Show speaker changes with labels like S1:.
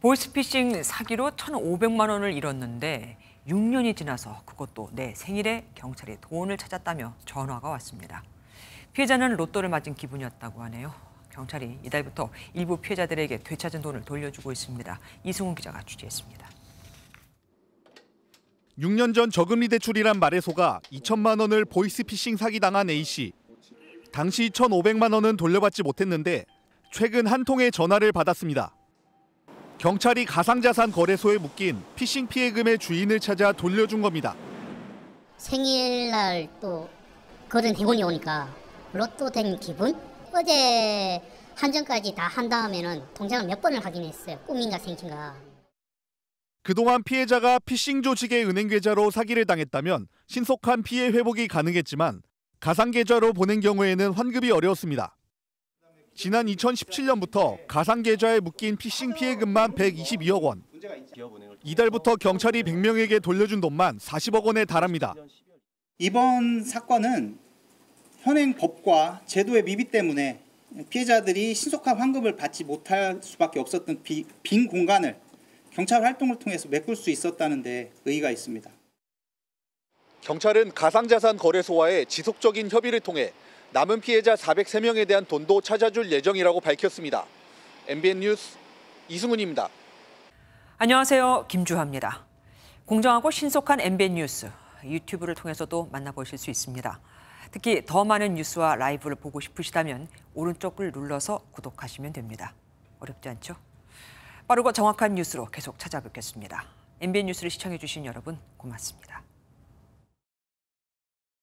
S1: 보이스피싱 사기로 1,500만 원을 잃었는데 6년이 지나서 그것도 내 생일에 경찰이 돈을 찾았다며 전화가 왔습니다. 피해자는 로또를 맞은 기분이었다고 하네요. 경찰이 이달부터 일부 피해자들에게 되찾은 돈을 돌려주고 있습니다. 이승훈 기자가 취재했습니다. 6년 전 저금리
S2: 대출이란 말에 속아 2천만 원을 보이스피싱 사기당한 A씨. 당시 1,500만 원은 돌려받지 못했는데 최근 한 통의 전화를 받았습니다. 경찰이 가상자산 거래소에 묶인 피싱 피해금의 주인을 찾아 돌려준 겁니다.
S3: 생일날 또 거든 대본이 오니까 로또 된 기분? 어제 한정까지 다 한 다음에는 통장을 몇 번을 확인했어요. 꿈인가 생긴가.
S2: 그동안 피해자가 피싱 조직의 은행 계좌로 사기를 당했다면 신속한 피해 회복이 가능했지만 가상 계좌로 보낸 경우에는 환급이 어려웠습니다. 지난 2017년부터 가상 계좌에 묶인 피싱 피해금만 122억 원. 이달부터 경찰이 100명에게 돌려준 돈만 40억 원에 달합니다. 이번 사건은 현행 법과 제도의 미비 때문에 피해자들이 신속한 환급을 받지 못할 수밖에 없었던 비, 빈 공간을 경찰 활동을 통해서 메꿀 수 있었다는 데 의의가 있습니다. 경찰은 가상자산 거래소와의 지속적인 협의를 통해 남은 피해자 403명에 대한 돈도 찾아줄 예정이라고 밝혔습니다. MBN 뉴스 이승훈입니다.
S1: 안녕하세요. 김주하입니다. 공정하고 신속한 MBN 뉴스 유튜브를 통해서도 만나보실 수 있습니다. 특히 더 많은 뉴스와 라이브를 보고 싶으시다면 오른쪽을 눌러서 구독하시면 됩니다. 어렵지 않죠? 빠르고 정확한 뉴스로 계속 찾아뵙겠습니다. MBN 뉴스를 시청해주신 여러분 고맙습니다.